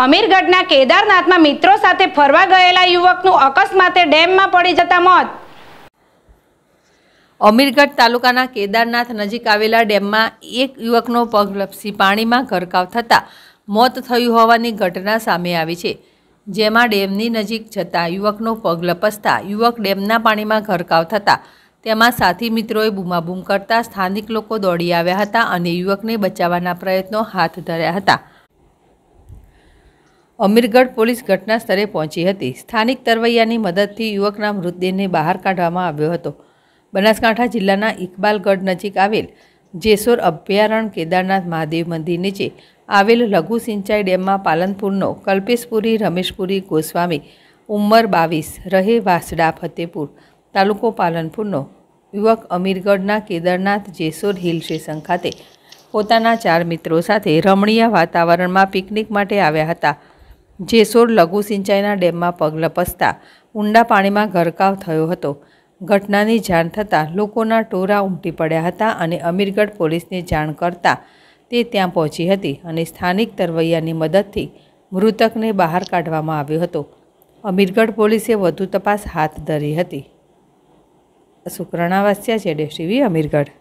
અમીરગઢના કેદારનાથમાં મિત્રો સાથે ફરવા ગયેલા યુવકનું અકસ્માતે ડેમમાં પડી જતા મોત અમીરગઢ તાલુકાના કેદારનાથ નજીક આવેલા ડેમમાં એક યુવકનો પગ લપસી પાણીમાં ગરકાવ થતાં મોત થયું હોવાની ઘટના સામે આવી છે જેમાં ડેમની નજીક જતા યુવકનો પગ લપસતા યુવક ડેમના પાણીમાં ગરકાવ થતાં તેમાં સાથી મિત્રોએ બૂમાબૂમ કરતા સ્થાનિક લોકો દોડી આવ્યા હતા અને યુવકને બચાવવાના પ્રયત્નો હાથ ધર્યા હતા અમીરગઢ પોલીસ ઘટના સ્થળે પહોંચી હતી સ્થાનિક તરવૈયાની મદદથી યુવકના મૃતદેહને બહાર કાઢવામાં આવ્યો હતો બનાસકાંઠા જિલ્લાના ઇકબાલગઢ નજીક આવેલ જેસોર અભયારણ્ય કેદારનાથ મહાદેવ મંદિર નીચે આવેલ લઘુ સિંચાઈ ડેમમાં પાલનપુરનો કલ્પેશપુરી રમેશપુરી ગોસ્વામી ઉંમર બાવીસ રહે વાસડા ફતેપુર તાલુકો પાલનપુરનો યુવક અમીરગઢના કેદારનાથ જેસોર હિલ સ્ટેશન ખાતે પોતાના ચાર મિત્રો સાથે રમણીય વાતાવરણમાં પિકનિક માટે આવ્યા હતા જેસોર લઘુ સિંચાઈના ડેમમાં પગ લપસતા ઊંડા પાણીમાં ગરકાવ થયો હતો ઘટનાની જાણ થતાં લોકોના ટોરા ઉમટી પડ્યા હતા અને અમીરગઢ પોલીસને જાણ કરતા તે ત્યાં પહોંચી હતી અને સ્થાનિક તરવૈયાની મદદથી મૃતકને બહાર કાઢવામાં આવ્યો હતો અમીરગઢ પોલીસે વધુ તપાસ હાથ ધરી હતી શુક્રણાવાસ્યા વાસ્યા છે ડેસીવી અમીરગઢ